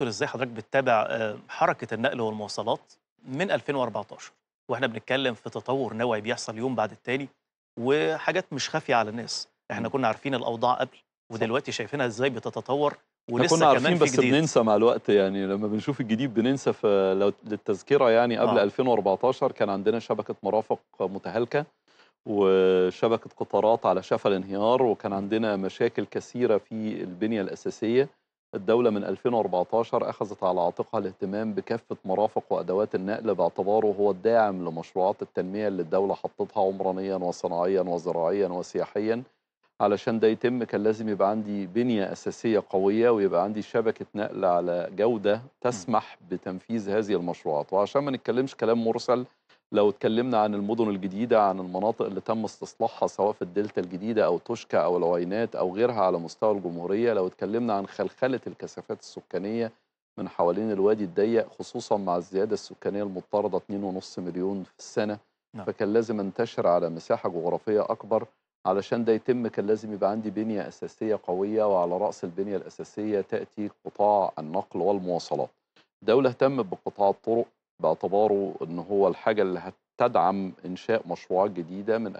دكتور ازاي حضرتك بتتابع آه، حركه النقل والمواصلات من 2014 واحنا بنتكلم في تطور نوعي بيحصل يوم بعد التاني وحاجات مش خافيه على الناس احنا كنا عارفين الاوضاع قبل ودلوقتي شايفينها ازاي بتتطور ولسه كنا عارفين كمان في بس جديد. بننسى مع الوقت يعني لما بنشوف الجديد بننسى فلو للتذكره يعني قبل آه. 2014 كان عندنا شبكه مرافق متهالكه وشبكه قطارات على شفا الانهيار وكان عندنا مشاكل كثيره في البنيه الاساسيه الدولة من 2014 أخذت على عاتقها الاهتمام بكافة مرافق وأدوات النقل باعتباره هو الداعم لمشروعات التنمية اللي الدولة حطتها عمرانيا وصناعيا وزراعيا وسياحيا علشان ده يتم كان لازم يبقى عندي بنية أساسية قوية ويبقى عندي شبكة نقل على جودة تسمح بتنفيذ هذه المشروعات وعشان ما نتكلمش كلام مرسل لو اتكلمنا عن المدن الجديدة عن المناطق اللي تم استصلاحها سواء في الدلتا الجديدة أو توشكا أو العوينات أو غيرها على مستوى الجمهورية لو اتكلمنا عن خلخلة الكثافات السكانية من حوالين الوادي الضيق خصوصا مع الزيادة السكانية المضطردة 2.5 مليون في السنة نعم. فكان لازم انتشر على مساحة جغرافية أكبر علشان ده يتم كان لازم يبقى عندي بنية أساسية قوية وعلى رأس البنية الأساسية تأتي قطاع النقل والمواصلات دولة اهتمت بقطاع الطرق باعتباره ان هو الحاجه اللي هتدعم انشاء مشروعات جديده من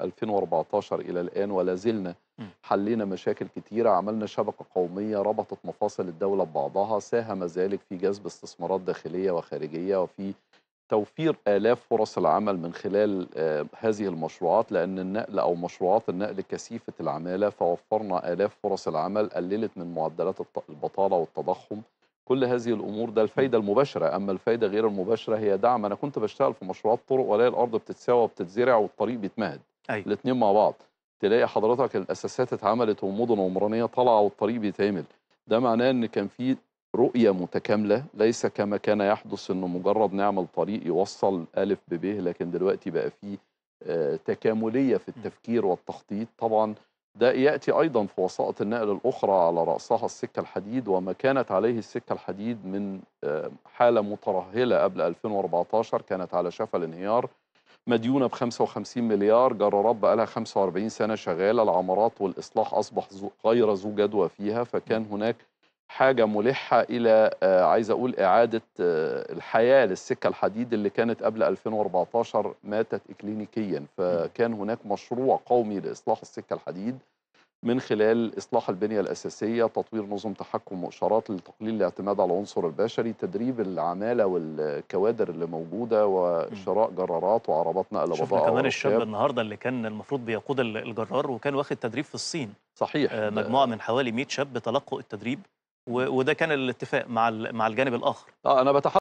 2014 الى الان ولا زلنا إمم. حلينا مشاكل كتيره عملنا شبكه قوميه ربطت مفاصل الدوله ببعضها ساهم ذلك في جذب استثمارات داخليه وخارجيه وفي توفير آلاف فرص العمل من خلال آه، هذه المشروعات لأن النقل أو مشروعات النقل كثيفة العمالة فوفرنا آلاف فرص العمل قللت من معدلات البطالة والتضخم كل هذه الامور ده الفايده المباشره اما الفايده غير المباشره هي دعم انا كنت بشتغل في مشروعات طرق والاقي الارض بتتساوى وبتتزرع والطريق بيتمهد أيوة. الاثنين مع بعض تلاقي حضرتك الاساسات اتعملت ومدن عمرانيه طالعه والطريق بيتعمل ده معناه ان كان في رؤيه متكامله ليس كما كان يحدث انه مجرد نعمل طريق يوصل الف ب لكن دلوقتي بقى في آه، تكامليه في التفكير والتخطيط طبعا ده يأتي أيضا في وسائط النقل الأخرى على رأسها السكة الحديد وما كانت عليه السكة الحديد من آه، حالة مترهلة قبل 2014 كانت على شفا الانهيار مديونة ب 55 مليار جرارات لها 45 سنة شغالة العمارات والإصلاح أصبح غير ذو جدوى فيها فكان هناك حاجة ملحة إلى آه، عايز أقول إعادة آه، الحياة للسكة الحديد اللي كانت قبل 2014 ماتت إكلينيكيا فكان هناك مشروع قومي لإصلاح السكة الحديد من خلال إصلاح البنية الأساسية تطوير نظم تحكم مؤشرات لتقليل الاعتماد على العنصر البشري تدريب العمالة والكوادر اللي موجودة وشراء جرارات وعربات نقل بضاعة شفنا كمان الشاب النهاردة اللي كان المفروض بيقود الجرار وكان واخد تدريب في الصين صحيح آه، مجموعة من حوالي 100 شاب تلقوا التدريب وده كان الاتفاق مع مع الجانب الاخر اه انا بتحدث